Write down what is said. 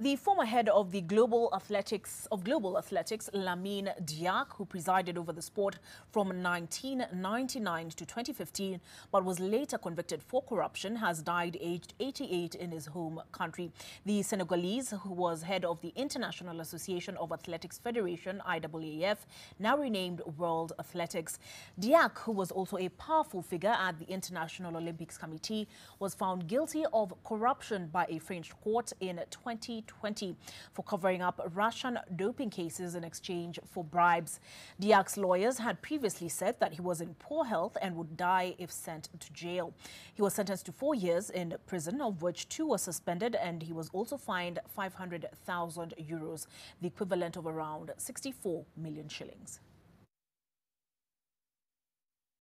The former head of the Global Athletics of Global Athletics, Lamine Diak, who presided over the sport from 1999 to 2015, but was later convicted for corruption, has died aged 88 in his home country. The Senegalese, who was head of the International Association of Athletics Federation (IAAF), now renamed World Athletics, Diak, who was also a powerful figure at the International Olympics Committee, was found guilty of corruption by a French court in 20. 2020 for covering up Russian doping cases in exchange for bribes. Diak's lawyers had previously said that he was in poor health and would die if sent to jail. He was sentenced to four years in prison, of which two were suspended, and he was also fined 500,000 euros, the equivalent of around 64 million shillings.